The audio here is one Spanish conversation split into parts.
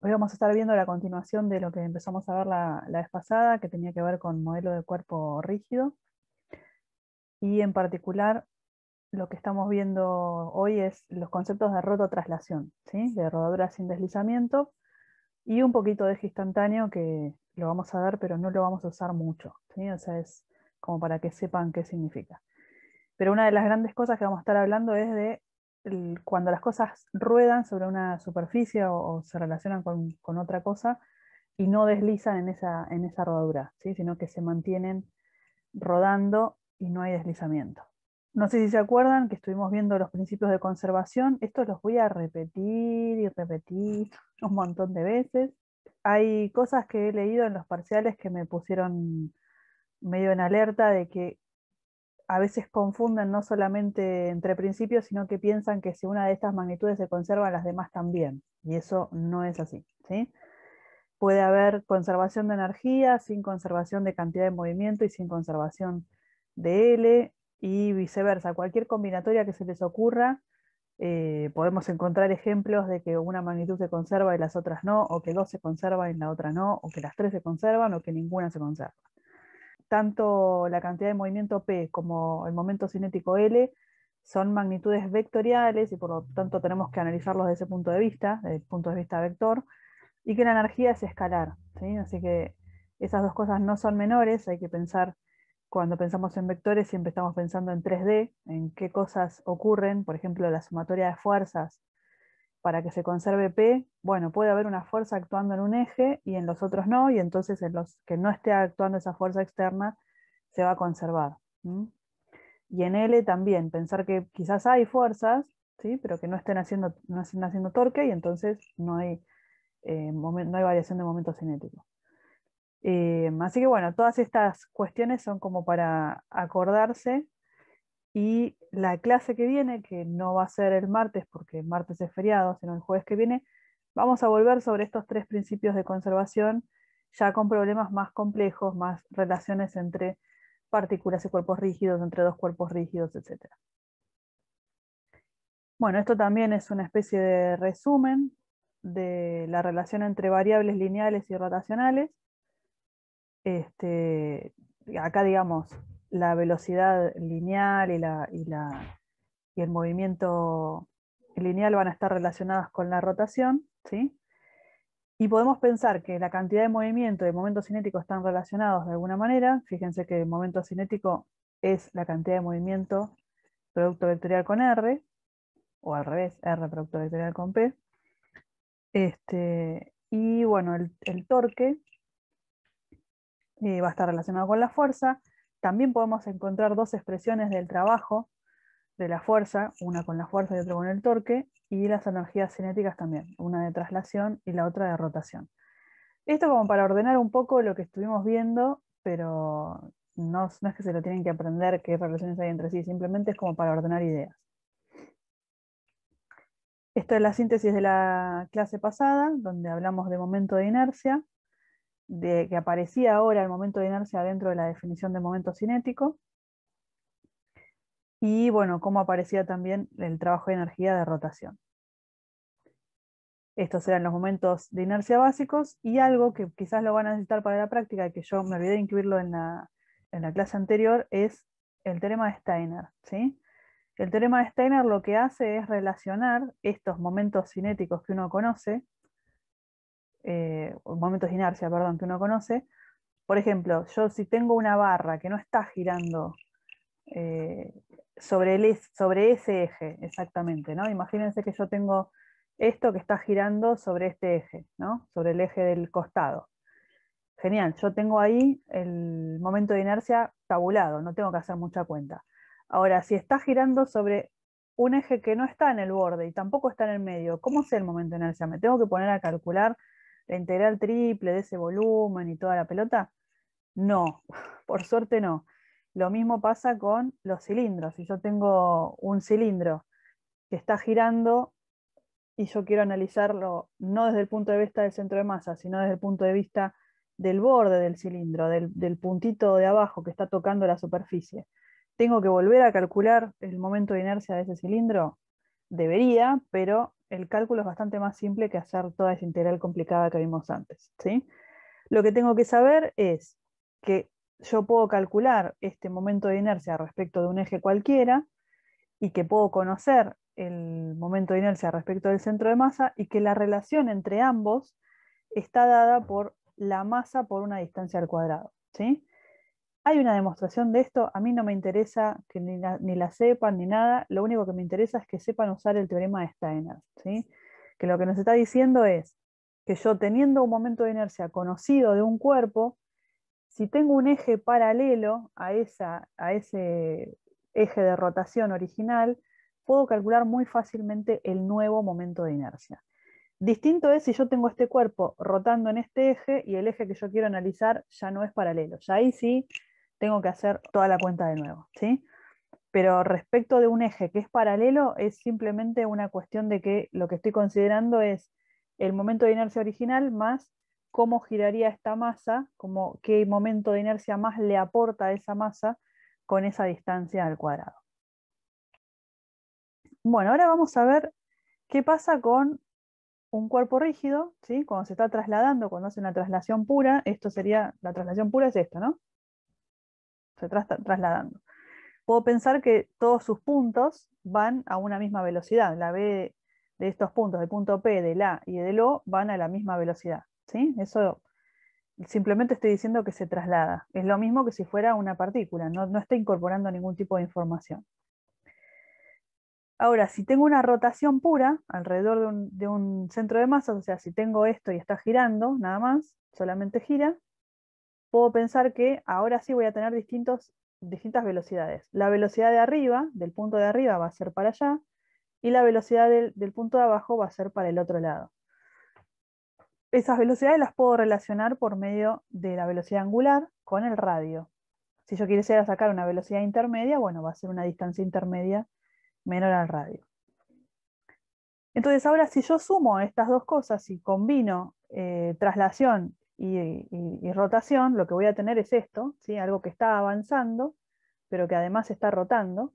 Hoy vamos a estar viendo la continuación de lo que empezamos a ver la, vez pasada, que tenía que ver con modelo de cuerpo rígido. Y en particular, lo que estamos viendo hoy es los conceptos de rototraslación, de rodadura sin deslizamiento, y un poquito de eje instantáneo que lo vamos a ver, pero no lo vamos a usar mucho. O sea, es como para que sepan qué significa. Pero una de las grandes cosas que vamos a estar hablando es de cuando las cosas ruedan sobre una superficie o, se relacionan con, otra cosa y no deslizan en esa, en esa rodadura, ¿sí? sino que se mantienen rodando y no hay deslizamiento. No sé si se acuerdan que estuvimos viendo los principios de conservación. Esto los voy a repetir y repetir un montón de veces. Hay cosas que he leído en los parciales que me pusieron medio en alerta de que a veces confunden no solamente entre principios, sino que piensan que si una de estas magnitudes se conserva, las demás también. Y eso no es así. Puede haber conservación de energía sin conservación de cantidad de movimiento y sin conservación de L y viceversa. Cualquier combinatoria que se les ocurra, eh, podemos encontrar ejemplos de que una magnitud se conserva y las otras no, o que dos se conservan y la otra no, o que las tres se conservan o que ninguna se conserva tanto la cantidad de movimiento P como el momento cinético L son magnitudes vectoriales y por lo tanto tenemos que analizarlos desde ese punto de vista, desde el punto de vista vector, y que la energía es escalar. Así que esas dos cosas no son menores, hay que pensar, cuando pensamos en vectores siempre estamos pensando en 3D, en qué cosas ocurren, por ejemplo la sumatoria de fuerzas para que se conserve P, bueno, puede haber una fuerza actuando en un eje y en los otros no, y entonces en los que no esté actuando esa fuerza externa se va a conservar. Y en L también, pensar que quizás hay fuerzas, ¿sí? pero que no estén haciendo, no haciendo torque y entonces no hay, eh, no hay variación de momento cinético. Eh, así que bueno, todas estas cuestiones son como para acordarse y la clase que viene, que no va a ser el martes, porque el martes es feriado, sino el jueves que viene, vamos a volver sobre estos tres principios de conservación, ya con problemas más complejos, más relaciones entre partículas y cuerpos rígidos, entre dos cuerpos rígidos, etc. Bueno, esto también es una especie de resumen de la relación entre variables lineales y rotacionales. Este, acá, digamos, la velocidad lineal y, y, el movimiento lineal van a estar relacionadas con la rotación, ¿sí? Y podemos pensar que la cantidad de movimiento y el momento cinético están relacionados de alguna manera. Fíjense que el momento cinético es la cantidad de movimiento producto vectorial con R, o al revés, R producto vectorial con P. Este, y bueno, el, el torque eh, va a estar relacionado con la fuerza. También podemos encontrar dos expresiones del trabajo, de la fuerza, una con la fuerza y otra con el torque, y las energías cinéticas también, una de traslación y la otra de rotación. Esto como para ordenar un poco lo que estuvimos viendo, pero no, no es que se lo tienen que aprender qué relaciones hay entre sí, simplemente es como para ordenar ideas. Esto es la síntesis de la clase pasada, donde hablamos de momento de inercia, de, que aparecía ahora el momento de inercia dentro de la definición de momento cinético. Y bueno, cómo aparecía también el trabajo de energía de rotación. Estos eran los momentos de inercia básicos y algo que quizás lo van a necesitar para la práctica, y que yo me olvidé de incluirlo en la, clase anterior, es el teorema de Steiner. ¿sí? El teorema de Steiner lo que hace es relacionar estos momentos cinéticos que uno conoce eh, momentos de inercia, perdón, que uno conoce. Por ejemplo, yo si tengo una barra que no está girando eh, sobre, sobre ese eje exactamente, ¿no? Imagínense que yo tengo esto que está girando sobre este eje, ¿no? Sobre el eje del costado. Genial, yo tengo ahí el momento de inercia tabulado, no tengo que hacer mucha cuenta. Ahora, si está girando sobre un eje que no está en el borde y tampoco está en el medio, ¿cómo sé el momento de inercia? Me tengo que poner a calcular la integral triple de ese volumen y toda la pelota? No, por suerte no. Lo mismo pasa con los cilindros. Si yo tengo un cilindro que está girando y yo quiero analizarlo no desde el punto de vista del centro de masa, sino desde el punto de vista del borde del cilindro, del, puntito de abajo que está tocando la superficie. ¿Tengo que volver a calcular el momento de inercia de ese cilindro? Debería, pero el cálculo es bastante más simple que hacer toda esa integral complicada que vimos antes. ¿sí? Lo que tengo que saber es que yo puedo calcular este momento de inercia respecto de un eje cualquiera y que puedo conocer el momento de inercia respecto del centro de masa y que la relación entre ambos está dada por la masa por una distancia al cuadrado. ¿sí? hay una demostración de esto, a mí no me interesa que ni la, sepan ni nada, lo único que me interesa es que sepan usar el teorema de Steiner, ¿sí? que lo que nos está diciendo es que yo teniendo un momento de inercia conocido de un cuerpo, si tengo un eje paralelo a, esa, a ese eje de rotación original, puedo calcular muy fácilmente el nuevo momento de inercia. Distinto es si yo tengo este cuerpo rotando en este eje y el eje que yo quiero analizar ya no es paralelo. Ya ahí sí tengo que hacer toda la cuenta de nuevo, ¿sí? Pero respecto de un eje que es paralelo, es simplemente una cuestión de que lo que estoy considerando es el momento de inercia original más cómo giraría esta masa, como qué momento de inercia más le aporta a esa masa con esa distancia al cuadrado. Bueno, ahora vamos a ver qué pasa con un cuerpo rígido, ¿sí? cuando se está trasladando, cuando hace una traslación pura, esto sería, la traslación pura es esto, ¿no? se trasladando. Puedo pensar que todos sus puntos van a una misma velocidad. La B de estos puntos, del punto P, del A y del O, van a la misma velocidad. ¿sí? Eso simplemente estoy diciendo que se traslada. Es lo mismo que si fuera una partícula, no, está incorporando ningún tipo de información. Ahora, si tengo una rotación pura alrededor de un, de un, centro de masa, o sea, si tengo esto y está girando, nada más, solamente gira, puedo pensar que ahora sí voy a tener distintos, distintas velocidades. La velocidad de arriba, del punto de arriba, va a ser para allá, y la velocidad del, punto de abajo va a ser para el otro lado. Esas velocidades las puedo relacionar por medio de la velocidad angular con el radio. Si yo quisiera sacar una velocidad intermedia, bueno, va a ser una distancia intermedia menor al radio. Entonces ahora si yo sumo estas dos cosas y combino eh, traslación eh, y, rotación, lo que voy a tener es esto, algo que está avanzando, pero que además está rotando.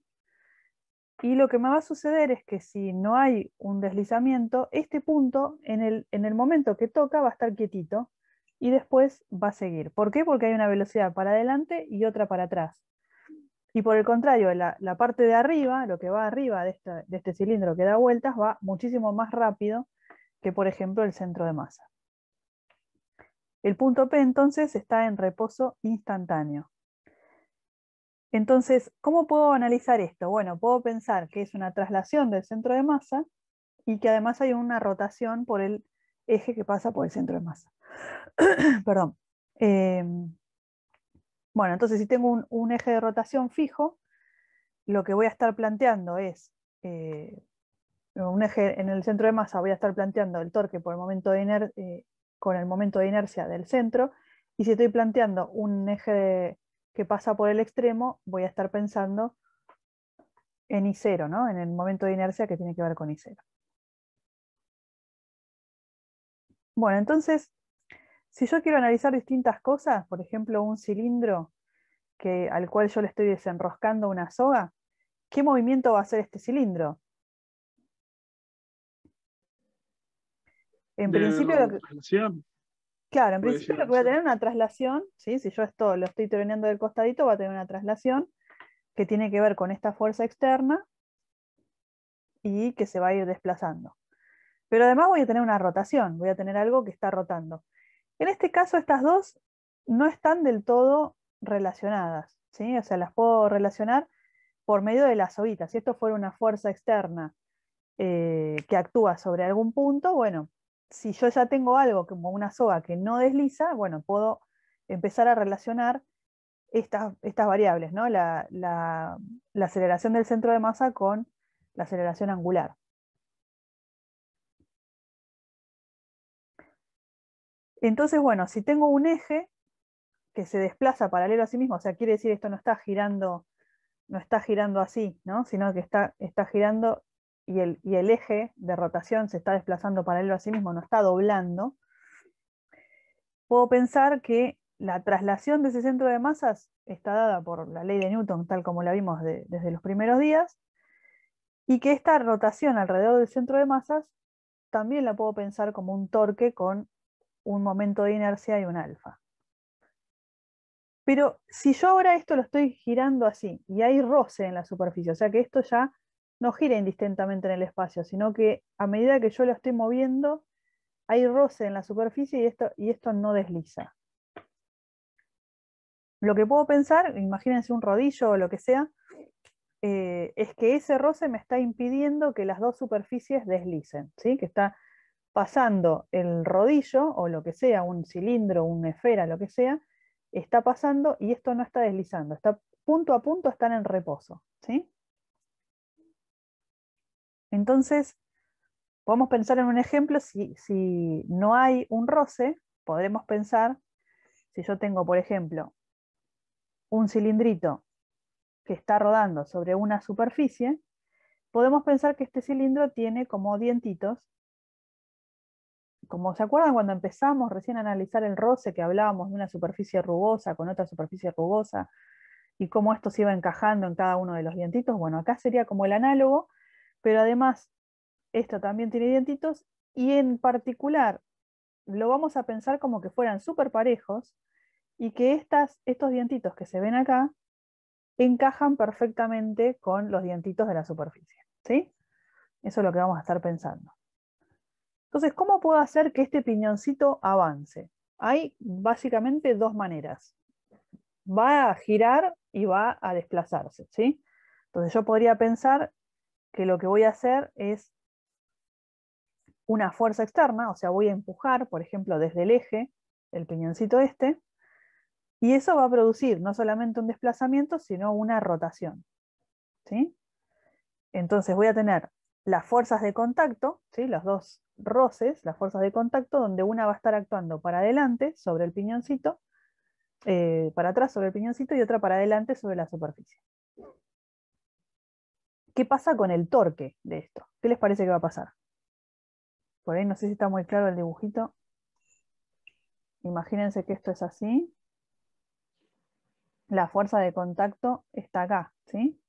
Y lo que me va a suceder es que si no hay un deslizamiento, este punto en el, momento que toca va a estar quietito y después va a seguir. ¿Por qué? Porque hay una velocidad para adelante y otra para atrás. Y por el contrario, la, parte de arriba, lo que va arriba de este cilindro que da vueltas, va muchísimo más rápido que, por ejemplo, el centro de masa. El punto P entonces está en reposo instantáneo. Entonces, ¿cómo puedo analizar esto? Bueno, puedo pensar que es una traslación del centro de masa y que además hay una rotación por el eje que pasa por el centro de masa. Perdón. Em, bueno, entonces si tengo un, eje de rotación fijo, lo que voy a estar planteando es, eh, un eje en el centro de masa voy a estar planteando el torque por el momento de, inercia, eh, con el momento de inercia del centro, y si estoy planteando un eje que pasa por el extremo, voy a estar pensando en I0, ¿no? en el momento de inercia que tiene que ver con I0. Bueno, entonces, si yo quiero analizar distintas cosas, por ejemplo, un cilindro que, al cual yo le estoy desenroscando una soga, ¿qué movimiento va a hacer este cilindro? En principio, claro, en principio voy a tener una traslación, ¿sí? si yo esto lo estoy teniendo del costadito, va a tener una traslación que tiene que ver con esta fuerza externa y que se va a ir desplazando. Pero además voy a tener una rotación, voy a tener algo que está rotando. En este caso, estas dos no están del todo relacionadas, ¿sí? o sea, las puedo relacionar por medio de las ovitas Si esto fuera una fuerza externa eh, que actúa sobre algún punto, bueno, si yo ya tengo algo como una soga que no desliza, bueno, puedo empezar a relacionar estas, variables, La, aceleración del centro de masa con la aceleración angular. Entonces, bueno, si tengo un eje que se desplaza paralelo a sí mismo, o sea, quiere decir esto no está girando, no está girando así, ¿no? sino que está, está girando y el, eje de rotación se está desplazando paralelo a sí mismo, no está doblando, puedo pensar que la traslación de ese centro de masas está dada por la ley de Newton, tal como la vimos desde los primeros días, y que esta rotación alrededor del centro de masas también la puedo pensar como un torque con un momento de inercia y un alfa. Pero si yo ahora esto lo estoy girando así y hay roce en la superficie, o sea que esto ya no gira indistintamente en el espacio, sino que a medida que yo lo estoy moviendo, hay roce en la superficie y esto, y esto no desliza. Lo que puedo pensar, imagínense un rodillo o lo que sea, eh, es que ese roce me está impidiendo que las dos superficies deslicen, ¿sí? que está pasando el rodillo o lo que sea, un cilindro, una esfera, lo que sea, está pasando y esto no está deslizando, está punto a punto, están en reposo. ¿sí? Entonces, podemos pensar en un ejemplo, si, no hay un roce, podremos pensar, si yo tengo, por ejemplo, un cilindrito que está rodando sobre una superficie, podemos pensar que este cilindro tiene como dientitos, como se acuerdan cuando empezamos recién a analizar el roce, que hablábamos de una superficie rugosa con otra superficie rugosa, y cómo esto se iba encajando en cada uno de los dientitos, bueno, acá sería como el análogo, pero además esto también tiene dientitos y en particular lo vamos a pensar como que fueran súper parejos y que estas, estos dientitos que se ven acá encajan perfectamente con los dientitos de la superficie. ¿sí? Eso es lo que vamos a estar pensando. Entonces, ¿cómo puedo hacer que este piñoncito avance? Hay básicamente dos maneras. Va a girar y va a desplazarse. ¿sí? Entonces yo podría pensar que lo que voy a hacer es una fuerza externa, o sea, voy a empujar, por ejemplo, desde el eje, el piñoncito este, y eso va a producir no solamente un desplazamiento, sino una rotación. ¿sí? Entonces voy a tener las fuerzas de contacto, ¿sí? los dos roces, las fuerzas de contacto, donde una va a estar actuando para adelante sobre el piñoncito, eh, para atrás sobre el piñoncito y otra para adelante sobre la superficie. ¿qué pasa con el torque de esto? ¿Qué les parece que va a pasar? Por ahí no sé si está muy claro el dibujito. Imagínense que esto es así. La fuerza de contacto está acá, ¿sí?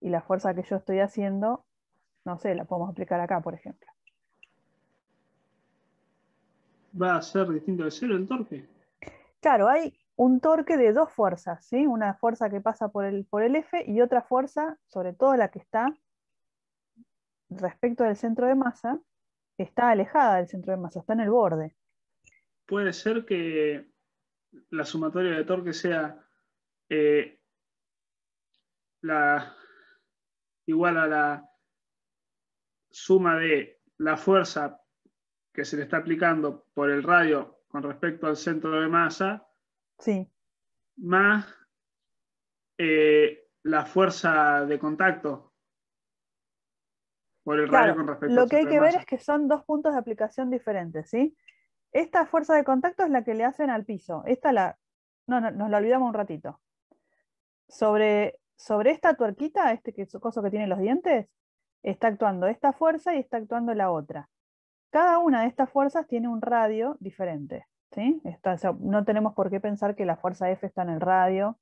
Y la fuerza que yo estoy haciendo, no sé, la podemos aplicar acá, por ejemplo. ¿Va a ser distinto de cero el torque? Claro, hay, un torque de dos fuerzas, ¿sí? una fuerza que pasa por el, por el F y otra fuerza, sobre todo la que está respecto del centro de masa, está alejada del centro de masa, está en el borde. Puede ser que la sumatoria de torque sea eh, igual a la suma de la fuerza que se le está aplicando por el radio con respecto al centro de masa Sí. Más eh, la fuerza de contacto por el radio con respecto Lo que hay que ver es que son dos puntos de aplicación diferentes, ¿sí? Esta fuerza de contacto es la que le hacen al piso. Esta la. No, no nos la olvidamos un ratito. Sobre, esta tuerquita, este que, coso que tiene los dientes, está actuando esta fuerza y está actuando la otra. Cada una de estas fuerzas tiene un radio diferente no tenemos por qué pensar que la fuerza F está en el radio.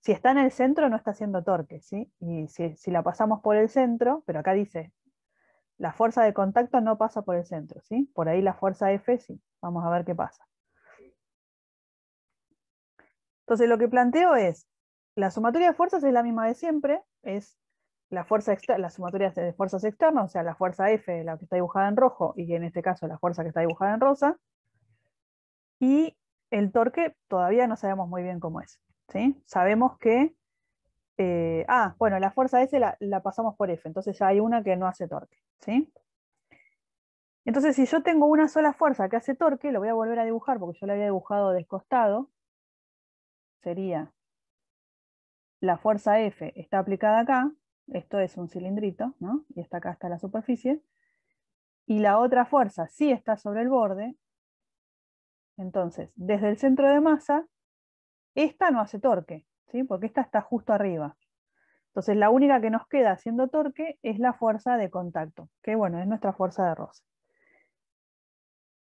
Si está en el centro, no está haciendo torque, Y si, la pasamos por el centro, pero acá dice, la fuerza de contacto no pasa por el centro, ¿sí? Por ahí la fuerza F sí. Vamos a ver qué pasa. Entonces lo que planteo es, la sumatoria de fuerzas es la misma de siempre, es la, fuerza la sumatoria de fuerzas externas, o sea, la fuerza F, la que está dibujada en rojo, y en este caso la fuerza que está dibujada en rosa, y el torque todavía no sabemos muy bien cómo es. ¿sí? Sabemos que... Eh, ah, bueno, la fuerza S la, pasamos por F, entonces hay una que no hace torque. ¿sí? Entonces, si yo tengo una sola fuerza que hace torque, lo voy a volver a dibujar porque yo la había dibujado descostado. Sería la fuerza F está aplicada acá, esto es un cilindrito, ¿no? y está acá está la superficie, y la otra fuerza sí está sobre el borde, entonces, desde el centro de masa, esta no hace torque, ¿sí? porque esta está justo arriba. Entonces, la única que nos queda haciendo torque es la fuerza de contacto, que bueno, es nuestra fuerza de roce.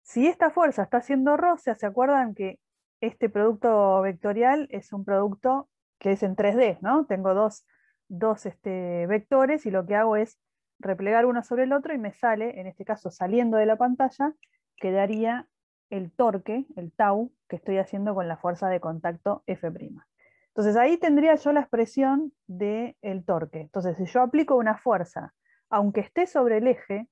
Si esta fuerza está haciendo roce, ¿se acuerdan que este producto vectorial es un producto que es en 3D, ¿no? Tengo dos, dos este, vectores y lo que hago es replegar uno sobre el otro y me sale, en este caso saliendo de la pantalla, quedaría el torque, el tau, que estoy haciendo con la fuerza de contacto F'. Entonces ahí tendría yo la expresión del el torque. Entonces si yo aplico una fuerza, aunque esté sobre el eje,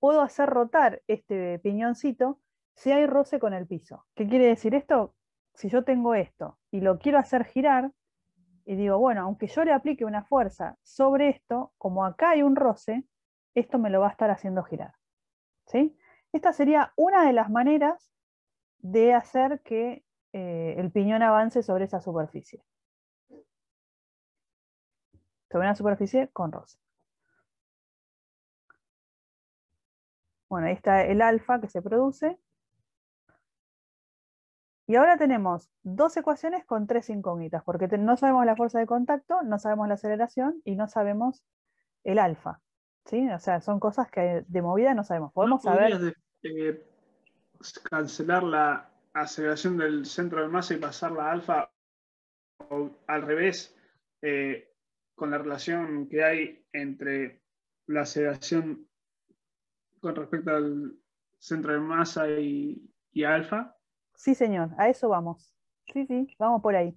puedo hacer rotar este piñoncito si hay roce con el piso. ¿Qué quiere decir esto? Si yo tengo esto y lo quiero hacer girar, y digo, bueno, aunque yo le aplique una fuerza sobre esto, como acá hay un roce, esto me lo va a estar haciendo girar. ¿Sí? Esta sería una de las maneras de hacer que eh, el piñón avance sobre esa superficie. Sobre una superficie con rosa. Bueno, ahí está el alfa que se produce. Y ahora tenemos dos ecuaciones con tres incógnitas, porque no sabemos la fuerza de contacto, no sabemos la aceleración y no sabemos el alfa. ¿sí? O sea, son cosas que de movida no sabemos. Podemos saber. Eh, cancelar la aceleración del centro de masa y pasarla la alfa o al revés eh, con la relación que hay entre la aceleración con respecto al centro de masa y, y alfa? Sí, señor, a eso vamos. Sí, sí, vamos por ahí.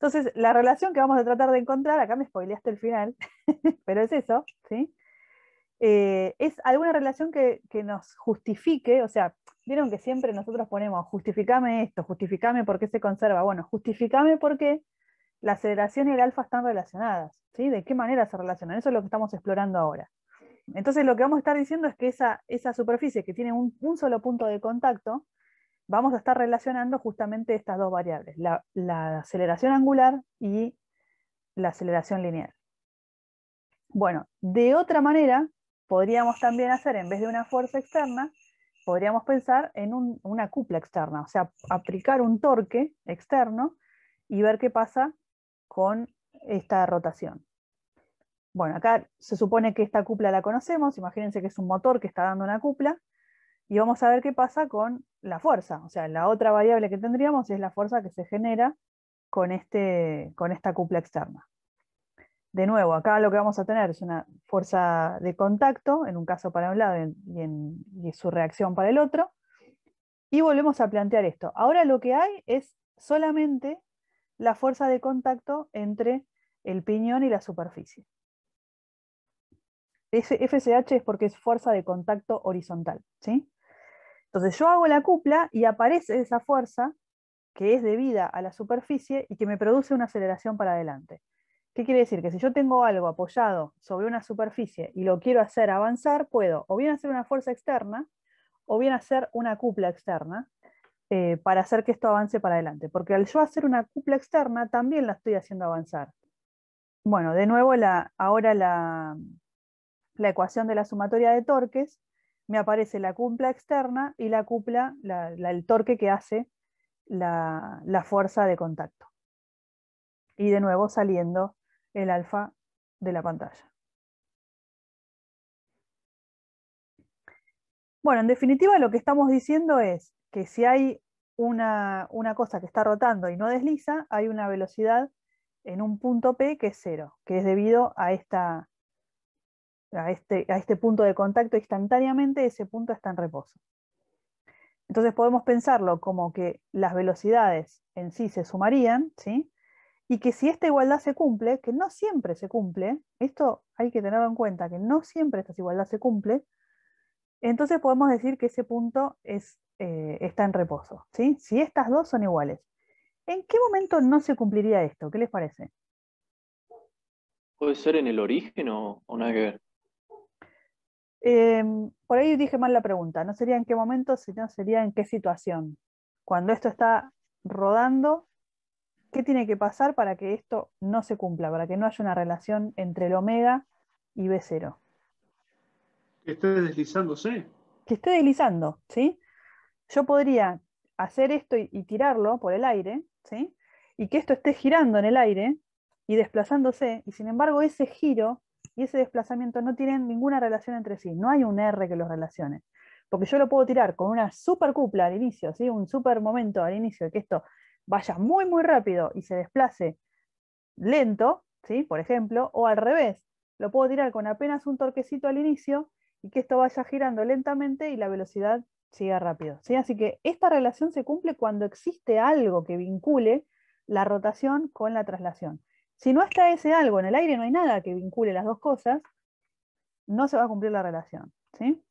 Entonces, la relación que vamos a tratar de encontrar, acá me spoileaste el final, pero es eso, ¿sí? Eh, es alguna relación que, nos justifique, o sea, vieron que siempre nosotros ponemos, justificame esto, justificame por qué se conserva, bueno, justificame por qué la aceleración y el alfa están relacionadas, ¿sí? ¿De qué manera se relacionan? Eso es lo que estamos explorando ahora. Entonces lo que vamos a estar diciendo es que esa, superficie que tiene un, solo punto de contacto, vamos a estar relacionando justamente estas dos variables, la, la aceleración angular y la aceleración lineal. Bueno, de otra manera, podríamos también hacer, en vez de una fuerza externa, podríamos pensar en una cupla externa, o sea, aplicar un torque externo y ver qué pasa con esta rotación. Bueno, acá se supone que esta cupla la conocemos, imagínense que es un motor que está dando una cupla, y vamos a ver qué pasa con la fuerza, o sea, la otra variable que tendríamos es la fuerza que se genera con, este, con esta cupla externa de nuevo, acá lo que vamos a tener es una fuerza de contacto, en un caso para un lado y, en, su reacción para el otro. Y volvemos a plantear esto. Ahora lo que hay es solamente la fuerza de contacto entre el piñón y la superficie. Ese FCH es porque es fuerza de contacto horizontal. Entonces yo hago la cupla y aparece esa fuerza que es debida a la superficie y que me produce una aceleración para adelante. ¿Qué quiere decir? Que si yo tengo algo apoyado sobre una superficie y lo quiero hacer avanzar, puedo o bien hacer una fuerza externa o bien hacer una cupla externa eh, para hacer que esto avance para adelante. Porque al yo hacer una cupla externa, también la estoy haciendo avanzar. Bueno, de nuevo, la, ahora la, la ecuación de la sumatoria de torques, me aparece la cupla externa y la cupla, el torque que hace la, la, fuerza de contacto. Y de nuevo saliendo el alfa de la pantalla. Bueno, en definitiva lo que estamos diciendo es que si hay una, cosa que está rotando y no desliza, hay una velocidad en un punto P que es cero, que es debido a, esta, este, a este punto de contacto instantáneamente, ese punto está en reposo. Entonces podemos pensarlo como que las velocidades en sí se sumarían, ¿sí? y que si esta igualdad se cumple, que no siempre se cumple, esto hay que tenerlo en cuenta, que no siempre esta igualdad se cumple, entonces podemos decir que ese punto es, eh, está en reposo. ¿sí? Si estas dos son iguales, ¿en qué momento no se cumpliría esto? ¿Qué les parece? ¿Puede ser en el origen o, nada que ver? Em, por ahí dije mal la pregunta, no sería en qué momento, sino sería en qué situación. Cuando esto está rodando ¿Qué tiene que pasar para que esto no se cumpla, para que no haya una relación entre el omega y B0? Que esté deslizándose. Que esté deslizando, ¿sí? Yo podría hacer esto y, tirarlo por el aire, ¿sí? Y que esto esté girando en el aire y desplazándose, y sin embargo ese giro y ese desplazamiento no tienen ninguna relación entre sí, no hay un R que los relacione. Porque yo lo puedo tirar con una super al inicio, ¿sí? un super momento al inicio, de que esto vaya muy, muy rápido y se desplace lento, ¿sí? por ejemplo, o al revés, lo puedo tirar con apenas un torquecito al inicio y que esto vaya girando lentamente y la velocidad siga rápido. ¿sí? Así que esta relación se cumple cuando existe algo que vincule la rotación con la traslación. Si no está ese algo en el aire, no hay nada que vincule las dos cosas, no se va a cumplir la relación. ¿sí?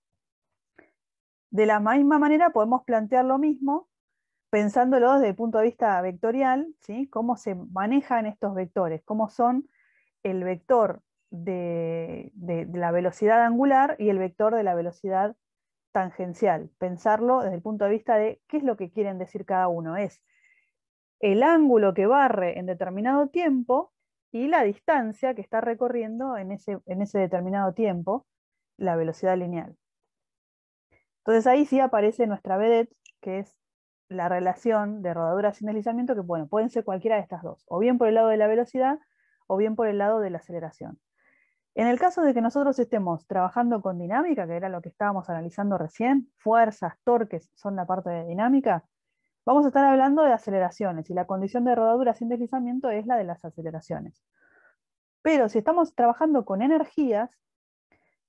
De la misma manera podemos plantear lo mismo pensándolo desde el punto de vista vectorial, ¿sí? cómo se manejan estos vectores, cómo son el vector de, la velocidad angular y el vector de la velocidad tangencial. Pensarlo desde el punto de vista de qué es lo que quieren decir cada uno. Es el ángulo que barre en determinado tiempo y la distancia que está recorriendo en ese, en ese determinado tiempo la velocidad lineal. Entonces ahí sí aparece nuestra vedette, que es la relación de rodadura sin deslizamiento, que pueden ser cualquiera de estas dos, o bien por el lado de la velocidad o bien por el lado de la aceleración. En el caso de que nosotros estemos trabajando con dinámica, que era lo que estábamos analizando recién, fuerzas, torques son la parte de dinámica, vamos a estar hablando de aceleraciones y la condición de rodadura sin deslizamiento es la de las aceleraciones. Pero si estamos trabajando con energías,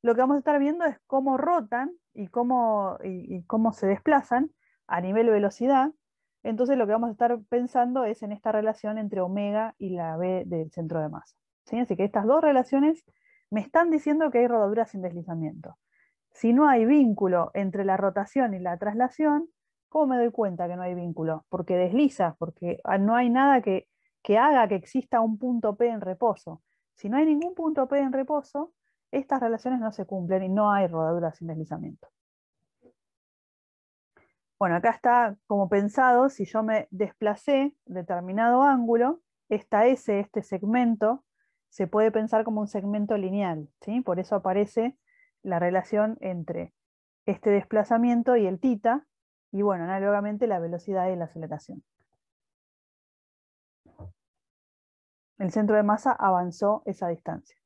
lo que vamos a estar viendo es cómo rotan y cómo, y, y cómo se desplazan a nivel velocidad, entonces lo que vamos a estar pensando es en esta relación entre omega y la B del centro de masa. Así que estas dos relaciones me están diciendo que hay rodadura sin deslizamiento. Si no hay vínculo entre la rotación y la traslación, ¿cómo me doy cuenta que no hay vínculo? Porque desliza, porque no hay nada que, que haga que exista un punto P en reposo. Si no hay ningún punto P en reposo, estas relaciones no se cumplen y no hay rodadura sin deslizamiento. Bueno, acá está como pensado, si yo me desplacé determinado ángulo, esta S, este segmento, se puede pensar como un segmento lineal. ¿sí? Por eso aparece la relación entre este desplazamiento y el tita, y bueno, análogamente la velocidad y la aceleración. El centro de masa avanzó esa distancia.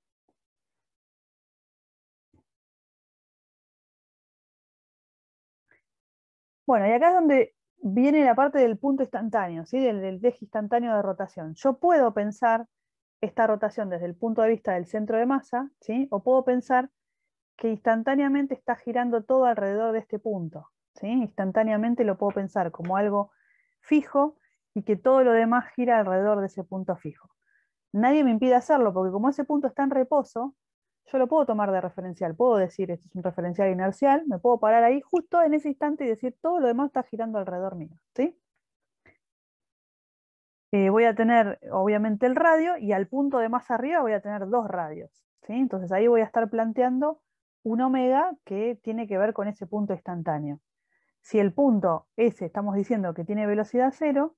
Bueno, y acá es donde viene la parte del punto instantáneo, ¿sí? del, del instantáneo de rotación. Yo puedo pensar esta rotación desde el punto de vista del centro de masa, ¿sí? o puedo pensar que instantáneamente está girando todo alrededor de este punto. ¿sí? Instantáneamente lo puedo pensar como algo fijo y que todo lo demás gira alrededor de ese punto fijo. Nadie me impide hacerlo, porque como ese punto está en reposo, yo lo puedo tomar de referencial, puedo decir, esto es un referencial inercial, me puedo parar ahí justo en ese instante y decir, todo lo demás está girando alrededor mío. ¿sí? Eh, voy a tener obviamente el radio y al punto de más arriba voy a tener dos radios. Entonces ahí voy a estar planteando un omega que tiene que ver con ese punto instantáneo. Si el punto S estamos diciendo que tiene velocidad cero,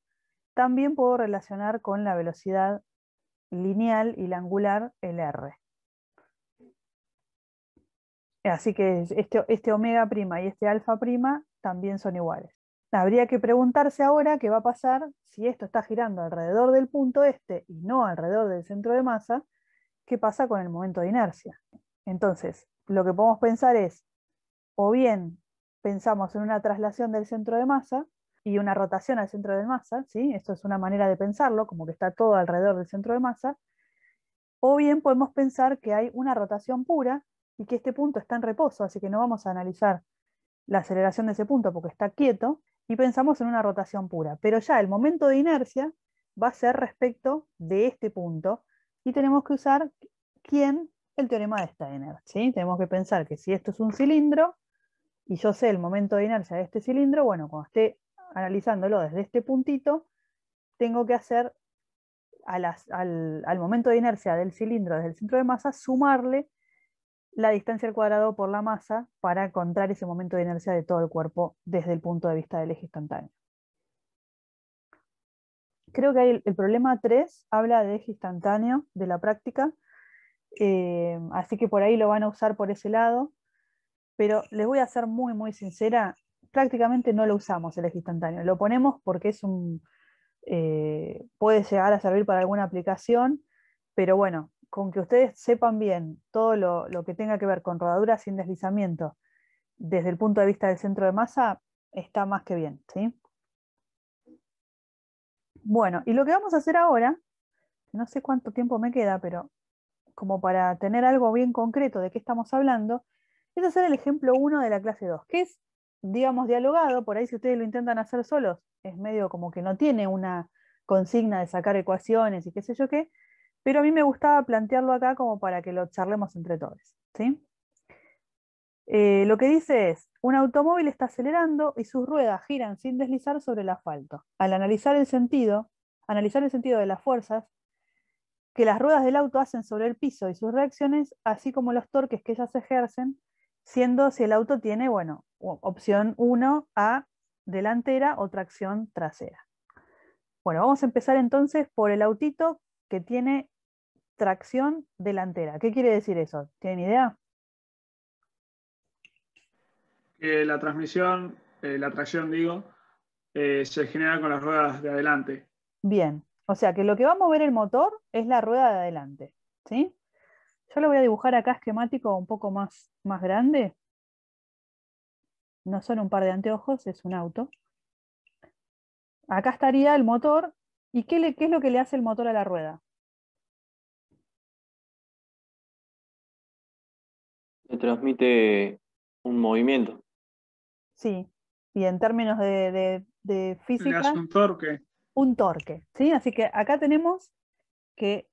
también puedo relacionar con la velocidad lineal y la angular el R. Así que este, este, omega prima y este alfa prima también son iguales. Habría que preguntarse ahora qué va a pasar si esto está girando alrededor del punto este y no alrededor del centro de masa, qué pasa con el momento de inercia. Entonces, lo que podemos pensar es, o bien pensamos en una traslación del centro de masa y una rotación al centro de masa, ¿sí? esto es una manera de pensarlo, como que está todo alrededor del centro de masa, o bien podemos pensar que hay una rotación pura y que este punto está en reposo, así que no vamos a analizar la aceleración de ese punto porque está quieto y pensamos en una rotación pura. Pero ya el momento de inercia va a ser respecto de este punto y tenemos que usar quién el teorema de Steiner. ¿sí? Tenemos que pensar que si esto es un cilindro y yo sé el momento de inercia de este cilindro, bueno, cuando esté analizándolo desde este puntito, tengo que hacer al, al momento de inercia del cilindro desde el centro de masa, sumarle la distancia al cuadrado por la masa para encontrar ese momento de inercia de todo el cuerpo desde el punto de vista del eje instantáneo. Creo que el, problema 3 habla de eje instantáneo de la práctica, eh, así que por ahí lo van a usar por ese lado, pero les voy a ser muy, muy sincera, prácticamente no lo usamos el eje instantáneo, lo ponemos porque es un, eh, puede llegar a servir para alguna aplicación, pero bueno, con que ustedes sepan bien todo lo, que tenga que ver con rodadura sin deslizamiento desde el punto de vista del centro de masa, está más que bien. ¿sí? Bueno, y lo que vamos a hacer ahora, no sé cuánto tiempo me queda, pero como para tener algo bien concreto de qué estamos hablando, es hacer el ejemplo 1 de la clase 2, que es, digamos, dialogado, por ahí si ustedes lo intentan hacer solos, es medio como que no tiene una consigna de sacar ecuaciones y qué sé yo qué, pero a mí me gustaba plantearlo acá como para que lo charlemos entre todos. ¿sí? Eh, lo que dice es, un automóvil está acelerando y sus ruedas giran sin deslizar sobre el asfalto. Al analizar el sentido, analizar el sentido de las fuerzas que las ruedas del auto hacen sobre el piso y sus reacciones, así como los torques que ellas ejercen, siendo si el auto tiene, bueno, opción 1 a delantera o tracción trasera. Bueno, vamos a empezar entonces por el autito que tiene tracción delantera. ¿Qué quiere decir eso? ¿Tienen idea? Que la transmisión, eh, la tracción, digo, eh, se genera con las ruedas de adelante. Bien, o sea que lo que va a mover el motor es la rueda de adelante. ¿sí? Yo lo voy a dibujar acá esquemático un poco más, más grande. No son un par de anteojos, es un auto. Acá estaría el motor ¿Y qué, es lo que le hace el motor a la rueda? Le transmite un movimiento. Sí, y en términos de, física. Le hace un torque. Un torque, ¿sí? Así que acá tenemos que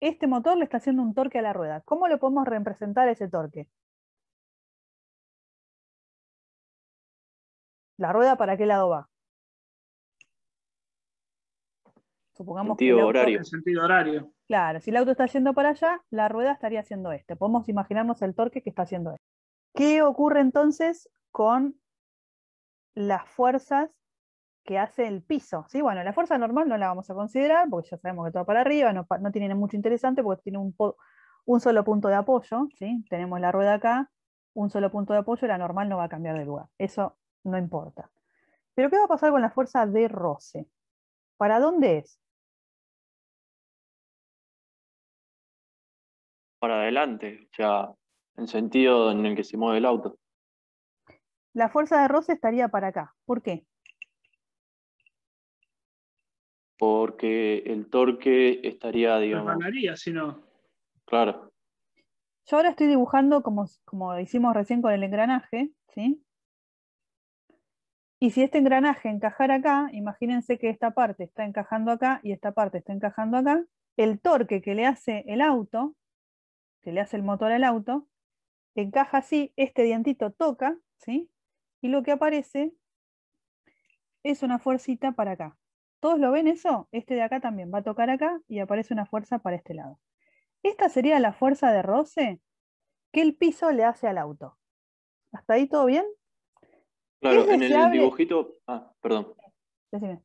este motor le está haciendo un torque a la rueda. ¿Cómo lo podemos representar ese torque? ¿La rueda para qué lado va? Supongamos que auto, horario. sentido horario. Claro, si el auto está yendo para allá, la rueda estaría haciendo este. Podemos imaginarnos el torque que está haciendo este. ¿Qué ocurre entonces con las fuerzas que hace el piso? ¿Sí? Bueno, la fuerza normal no la vamos a considerar porque ya sabemos que todo para arriba, no, tiene mucho interesante porque tiene un, solo punto de apoyo. ¿sí? Tenemos la rueda acá, un solo punto de apoyo, la normal no va a cambiar de lugar. Eso no importa. Pero ¿qué va a pasar con la fuerza de roce? ¿Para dónde es? para adelante, o sea, en sentido en el que se mueve el auto. La fuerza de roce estaría para acá. ¿Por qué? Porque el torque estaría, digamos. No si Claro. Yo ahora estoy dibujando como, como hicimos recién con el engranaje, ¿sí? Y si este engranaje encajara acá, imagínense que esta parte está encajando acá y esta parte está encajando acá, el torque que le hace el auto que le hace el motor al auto, encaja así, este dientito toca, ¿sí? Y lo que aparece es una fuercita para acá. ¿Todos lo ven eso? Este de acá también va a tocar acá y aparece una fuerza para este lado. Esta sería la fuerza de roce que el piso le hace al auto. ¿Hasta ahí todo bien? Claro, en el dibujito... Ah, perdón. Decime.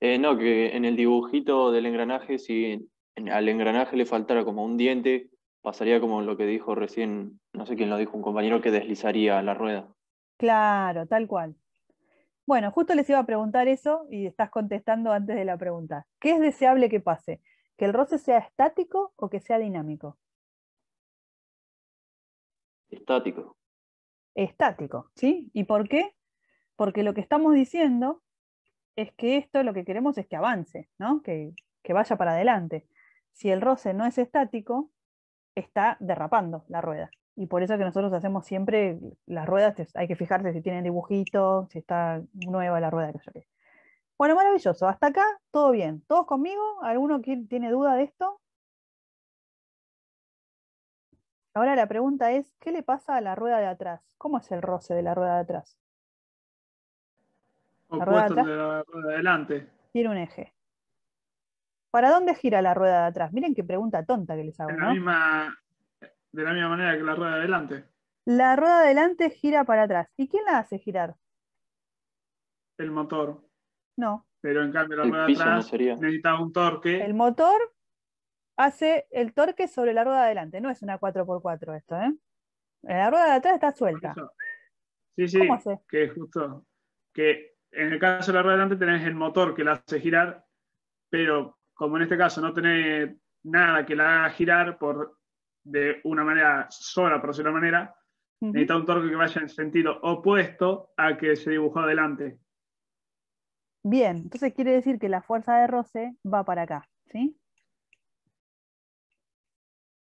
Eh, no, que en el dibujito del engranaje, si al engranaje le faltara como un diente, pasaría como lo que dijo recién, no sé quién lo dijo, un compañero que deslizaría la rueda. Claro, tal cual. Bueno, justo les iba a preguntar eso y estás contestando antes de la pregunta. ¿Qué es deseable que pase? ¿Que el roce sea estático o que sea dinámico? Estático. Estático, ¿sí? ¿Y por qué? Porque lo que estamos diciendo es que esto lo que queremos es que avance, ¿no? Que, que vaya para adelante. Si el roce no es estático, está derrapando la rueda. Y por eso que nosotros hacemos siempre las ruedas, hay que fijarse si tienen dibujito, si está nueva la rueda, que yo Bueno, maravilloso. Hasta acá, todo bien. ¿Todos conmigo? ¿Alguno que tiene duda de esto? Ahora la pregunta es, ¿qué le pasa a la rueda de atrás? ¿Cómo es el roce de la rueda de atrás? La rueda de adelante. Tiene un eje. ¿Para dónde gira la rueda de atrás? Miren qué pregunta tonta que les hago. De la, misma, de la misma manera que la rueda de adelante. La rueda de adelante gira para atrás. ¿Y quién la hace girar? El motor. No. Pero en cambio la rueda de atrás necesita un torque. El motor hace el torque sobre la rueda de adelante. No es una 4x4 esto, ¿eh? La rueda de atrás está suelta. Sí, sí. ¿Cómo hace? Que justo. Que en el caso de la rueda de adelante tenés el motor que la hace girar, pero como en este caso no tener nada que la haga girar por, de una manera sola, por decirlo de una manera, necesita un torque que vaya en sentido opuesto a que se dibujó adelante. Bien, entonces quiere decir que la fuerza de roce va para acá,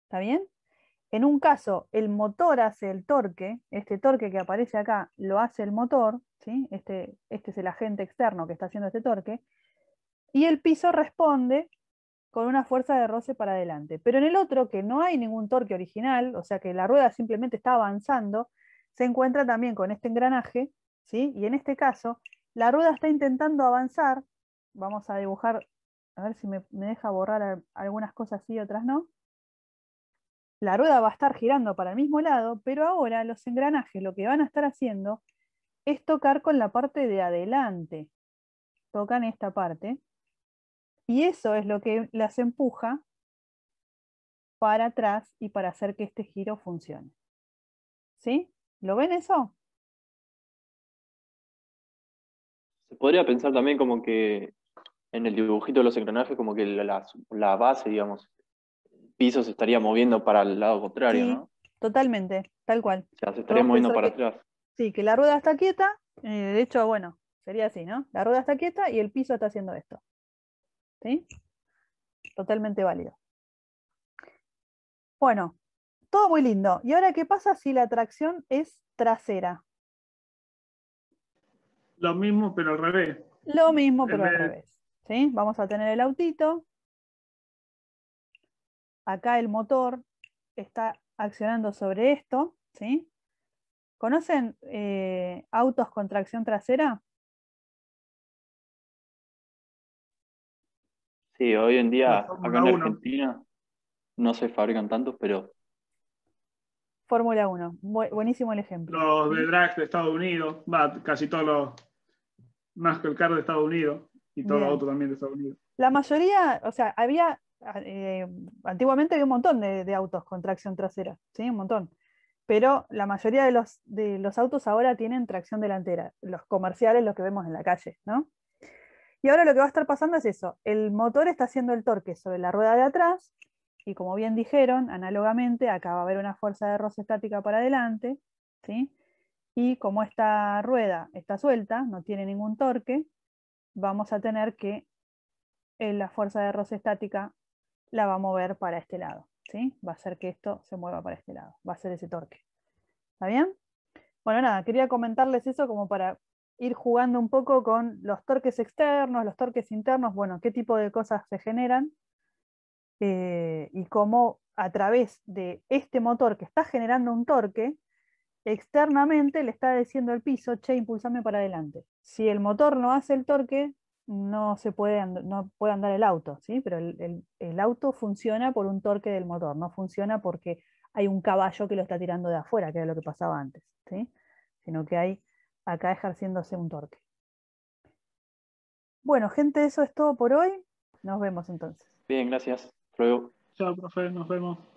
¿Está bien? En un caso, el motor hace el torque, este torque que aparece acá lo hace el motor, ¿sí? este, este es el agente externo que está haciendo este torque, y el piso responde con una fuerza de roce para adelante. Pero en el otro, que no hay ningún torque original, o sea que la rueda simplemente está avanzando, se encuentra también con este engranaje, ¿sí? y en este caso, la rueda está intentando avanzar, vamos a dibujar, a ver si me, deja borrar algunas cosas y otras no, la rueda va a estar girando para el mismo lado, pero ahora los engranajes lo que van a estar haciendo es tocar con la parte de adelante, tocan esta parte, y eso es lo que las empuja para atrás y para hacer que este giro funcione. ¿Sí? ¿Lo ven eso? Se podría pensar también como que en el dibujito de los engranajes, como que la, la base, digamos, el piso se estaría moviendo para el lado contrario, ¿no? Totalmente, tal cual. se estaría moviendo para atrás. Sí, que la rueda está quieta, eh, de hecho, bueno, sería así, ¿no? La rueda está quieta y el piso está haciendo esto. ¿Sí? Totalmente válido. Bueno, todo muy lindo. ¿Y ahora qué pasa si la tracción es trasera? Lo mismo, pero al revés. Lo mismo, pero al revés. ¿Sí? Vamos a tener el autito. Acá el motor está accionando sobre esto. ¿sí? ¿Conocen eh, autos con tracción trasera? Sí, hoy en día acá en Argentina no se fabrican tantos, pero. Fórmula 1, buenísimo el ejemplo. Los de drag de Estados Unidos, va, casi todos los. Más que el carro de Estados Unidos y todos los autos también de Estados Unidos. La mayoría, o sea, había. Eh, antiguamente había un montón de, autos con tracción trasera, ¿sí? Un montón. Pero la mayoría de los, de los autos ahora tienen tracción delantera, los comerciales, los que vemos en la calle, ¿no? Y ahora lo que va a estar pasando es eso, el motor está haciendo el torque sobre la rueda de atrás y como bien dijeron, análogamente, acá va a haber una fuerza de roce estática para adelante, ¿sí? y como esta rueda está suelta, no tiene ningún torque, vamos a tener que eh, la fuerza de roce estática la va a mover para este lado. ¿sí? Va a hacer que esto se mueva para este lado, va a ser ese torque. ¿Está bien? Bueno, nada, quería comentarles eso como para ir jugando un poco con los torques externos, los torques internos, bueno, qué tipo de cosas se generan eh, y cómo a través de este motor que está generando un torque, externamente le está diciendo al piso, che, impulsame para adelante. Si el motor no hace el torque, no, se puede, no puede andar el auto, ¿sí? pero el, el auto funciona por un torque del motor, no funciona porque hay un caballo que lo está tirando de afuera, que era lo que pasaba antes, ¿sí? sino que hay acá ejerciéndose un torque. Bueno, gente, eso es todo por hoy. Nos vemos entonces. Bien, gracias. Chao, profe, nos vemos.